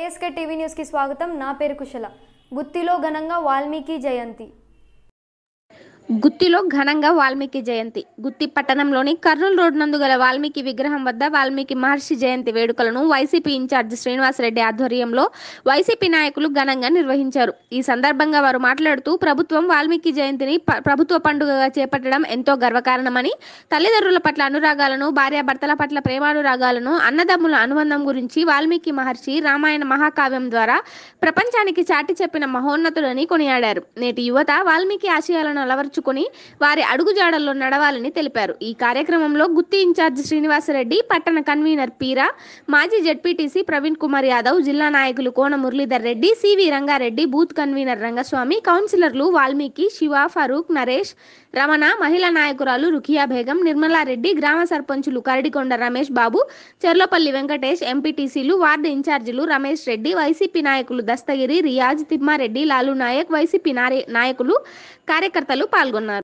ASK TV న్యూస్కి స్వాగతం నా పేరు కుశల గుత్తిలో ఘనంగా వాల్మీకి జయంతి గుత్తిలో ఘనంగా వాల్మీకి జయంతి గుత్తి పట్టణంలోని కర్నూలు రోడ్ నందు గల వాల్మీకి విగ్రహం వద్ద వాల్మీకి మహర్షి జయంతి వేడుకలను వైసీపీ ఇన్ఛార్జ్ శ్రీనివాసరెడ్డి ఆధ్వర్యంలో వైసీపీ నాయకులు ఘనంగా నిర్వహించారు ఈ సందర్భంగా వారు మాట్లాడుతూ ప్రభుత్వం వాల్మీకి జయంతిని ప్రభుత్వ పండుగగా చేపట్టడం ఎంతో గర్వకారణమని తల్లిదండ్రుల పట్ల అనురాగాలను భార్యాభర్తల పట్ల ప్రేమానురాగాలను అన్నదమ్ముల అనుబంధం గురించి వాల్మీకి మహర్షి రామాయణ మహాకావ్యం ద్వారా ప్రపంచానికి చాటి చెప్పిన మహోన్నతులని కొనియాడారు నేటి యువత వాల్మీకి ఆశయాలను అలవర్చు తీర్చుకుని వారి అడుగుజాడల్లో నడవాలని తెలిపారు ఈ కార్యక్రమంలో గుత్తి ఇన్ఛార్జ్ శ్రీనివాసరెడ్డి పట్టణ కన్వీనర్ పీరా మాజీ జడ్పీటీసీ ప్రవీణ్ కుమార్ యాదవ్ జిల్లా నాయకులు Kona Muralidhar Reddy C V Ranga Reddy booth convener Rangaswamy కౌన్సిలర్లు వాల్మీకి శివ ఫరూక్ నరేష్ రమణ మహిళా నాయకురాలు రుఖియా బేగం నిర్మలారెడ్డి గ్రామ సర్పంచులు కరడికొండ రమేష్ బాబు చెర్లపల్లి వెంకటేష్ ఎంపీటీసీలు వార్డు ఇన్ఛార్జీలు రమేష్ రెడ్డి వైసీపీ నాయకులు దస్తగిరి రియాజ్ తిమ్మారెడ్డి లాలు నాయక్ వైసీపీ నాయకులు కార్యకర్తలు పాల్గొన్నారు algo, Nat.